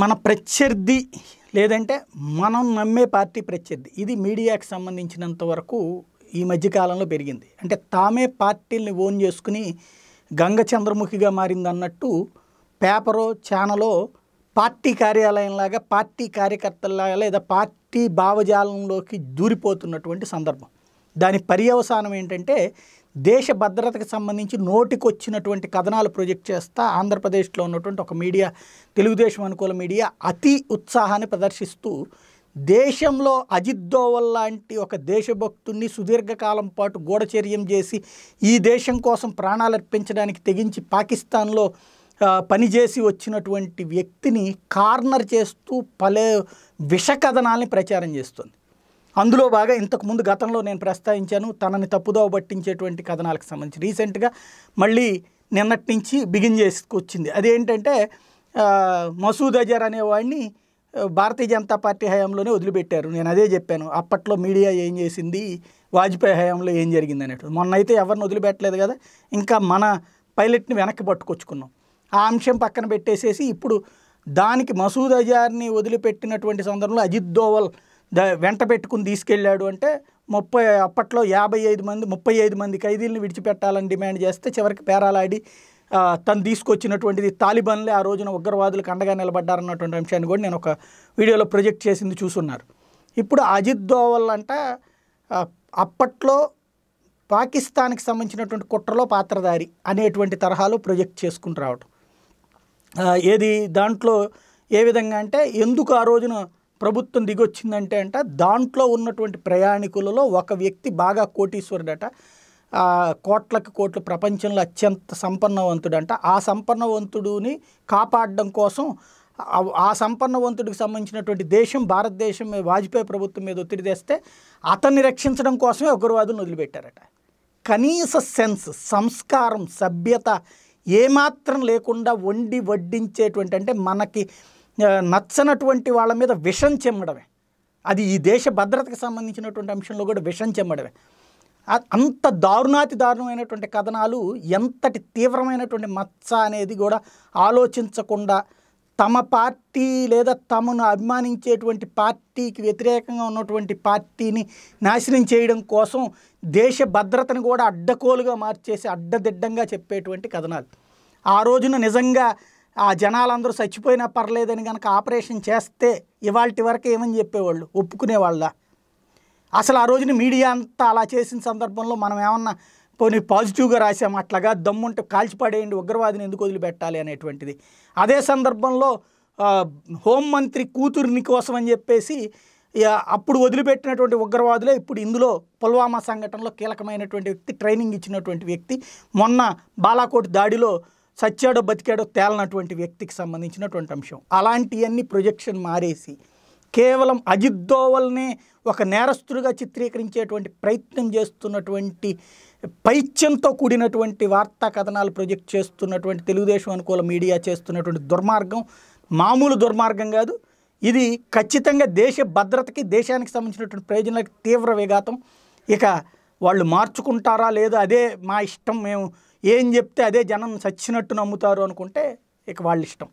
మన ప్రత్యర్థి లేదంటే మనం నమ్మే పార్టీ ప్రత్యర్థి ఇది మీడియాకి సంబంధించినంత వరకు ఈ మధ్యకాలంలో పెరిగింది అంటే తామే పార్టీల్ని ఓన్ చేసుకుని గంగ చంద్రముఖిగా మారిందన్నట్టు పేపరు ఛానలో పార్టీ కార్యాలయంలాగా పార్టీ కార్యకర్తల్లాగా లేదా పార్టీ భావజాలంలోకి దూరిపోతున్నటువంటి సందర్భం దాని పర్యవసానం ఏంటంటే దేశ భద్రతకు సంబంధించి నోటికొచ్చినటువంటి కథనాలు ప్రొజెక్ట్ చేస్తా ఆంధ్రప్రదేశ్లో ఉన్నటువంటి ఒక మీడియా తెలుగుదేశం అనుకూల మీడియా అతి ఉత్సాహాన్ని ప్రదర్శిస్తూ దేశంలో అజిత్ దోవల్ లాంటి ఒక దేశభక్తుణ్ణి సుదీర్ఘకాలం పాటు గూఢచర్యం చేసి ఈ దేశం కోసం ప్రాణాలు అర్పించడానికి తెగించి పాకిస్తాన్లో పనిచేసి వచ్చినటువంటి వ్యక్తిని కార్నర్ చేస్తూ పలే విష కథనాల్ని ప్రచారం చేస్తుంది అందులో బాగా ఇంతకుముందు గతంలో నేను ప్రస్తావించాను తనని తప్పుదోవ పట్టించేటువంటి కథనాలకు సంబంధించి రీసెంట్గా మళ్ళీ నిన్నటి నుంచి బిగిన్ చేసుకొచ్చింది అదేంటంటే మసూద్ అజర్ అనేవాడిని భారతీయ జనతా పార్టీ హయాంలోనే వదిలిపెట్టారు నేను అదే చెప్పాను అప్పట్లో మీడియా ఏం చేసింది వాజ్పేయి హయాంలో ఏం జరిగింది అనేటువంటి మొన్న అయితే ఎవరిని వదిలిపెట్టలేదు కదా ఇంకా మన పైలట్ని వెనక్కి పట్టుకొచ్చుకున్నాం ఆ అంశం పక్కన పెట్టేసేసి ఇప్పుడు దానికి మసూద్ అజార్ని వదిలిపెట్టినటువంటి సందర్భంలో అజిత్ దోవల్ ద వెంట పెట్టుకుని తీసుకెళ్ళాడు అంటే ముప్పై అప్పట్లో యాభై ఐదు మంది ముప్పై ఐదు మంది ఖైదీలను విడిచిపెట్టాలని డిమాండ్ చేస్తే చివరికి పేరాలాడి తను తీసుకొచ్చినటువంటిది తాలిబాన్లే ఆ రోజున ఉగ్రవాదులకు అండగా నిలబడ్డారన్నటువంటి అంశాన్ని కూడా నేను ఒక వీడియోలో ప్రొజెక్ట్ చేసింది చూసున్నారు ఇప్పుడు అజిత్ దోవల్ అంటే అప్పట్లో పాకిస్తాన్కి సంబంధించినటువంటి కుట్రలో పాత్రధారి అనేటువంటి తరహాలో ప్రొజెక్ట్ చేసుకుని రావడం ఏది దాంట్లో ఏ విధంగా అంటే ఎందుకు ఆ రోజున ప్రభుత్వం దిగొచ్చిందంటే అంట దాంట్లో ఉన్నటువంటి ప్రయాణికులలో ఒక వ్యక్తి బాగా కోటీశ్వరుడట కోట్లకి కోట్లు ప్రపంచంలో అత్యంత సంపన్నవంతుడంట ఆ సంపన్నవంతుడుని కాపాడడం కోసం ఆ సంపన్నవంతుడికి సంబంధించినటువంటి దేశం భారతదేశం వాజ్పేయి ప్రభుత్వం మీద ఒత్తిడి తెస్తే అతన్ని రక్షించడం కోసమే ఉగ్రవాదులను వదిలిపెట్టారట కనీస సెన్స్ సంస్కారం సభ్యత ఏమాత్రం లేకుండా వండి వడ్డించేటువంటి అంటే మనకి నచ్చనటువంటి వాళ్ళ మీద విషం చెమ్మడమే అది ఈ దేశ భద్రతకు సంబంధించినటువంటి అంశంలో కూడా విషం చెమ్మడమే అంత దారుణాతి దారుణమైనటువంటి కథనాలు ఎంతటి తీవ్రమైనటువంటి మచ్చ అనేది కూడా ఆలోచించకుండా తమ పార్టీ లేదా తమను అభిమానించేటువంటి పార్టీకి వ్యతిరేకంగా ఉన్నటువంటి పార్టీని నాశనం చేయడం కోసం దేశ భద్రతను కూడా అడ్డకోలుగా మార్చేసి అడ్డదిడ్డంగా చెప్పేటువంటి కథనాలు ఆ రోజున నిజంగా ఆ జనాలందరూ చచ్చిపోయినా పర్లేదని కనుక ఆపరేషన్ చేస్తే ఇవాళ వరకు ఏమని చెప్పేవాళ్ళు ఒప్పుకునేవాళ్ళ అసలు ఆ రోజున మీడియా అంతా అలా చేసిన సందర్భంలో మనం ఏమన్నా పోనీ పాజిటివ్గా రాసాము అట్లాగా దమ్ముంటే కాల్చిపడేయండి ఉగ్రవాదిని ఎందుకు వదిలిపెట్టాలి అనేటువంటిది అదే సందర్భంలో హోంమంత్రి కూతురిని కోసం అని చెప్పేసి అప్పుడు వదిలిపెట్టినటువంటి ఉగ్రవాదులే ఇప్పుడు ఇందులో పుల్వామా సంఘటనలో కీలకమైనటువంటి వ్యక్తి ట్రైనింగ్ ఇచ్చినటువంటి వ్యక్తి మొన్న బాలాకోట్ దాడిలో చచ్చాడో బతికాడో తేలనటువంటి వ్యక్తికి సంబంధించినటువంటి అంశం అలాంటివన్నీ ప్రొజెక్షన్ మారేసి కేవలం అజిత్ దోవల్నే ఒక నేరస్తుడిగా చిత్రీకరించేటువంటి ప్రయత్నం చేస్తున్నటువంటి పైత్యంతో కూడినటువంటి వార్తా కథనాలు ప్రొజెక్ట్ చేస్తున్నటువంటి తెలుగుదేశం అనుకూల మీడియా చేస్తున్నటువంటి దుర్మార్గం మామూలు దుర్మార్గం కాదు ఇది ఖచ్చితంగా దేశ భద్రతకి దేశానికి సంబంధించినటువంటి ప్రయోజనాలకు తీవ్ర విఘాతం ఇక వాళ్ళు మార్చుకుంటారా లేదా అదే మా ఇష్టం మేము ఏం చెప్తే అదే జనం చచ్చినట్టు నమ్ముతారు అనుకుంటే ఇక వాళ్ళ ఇష్టం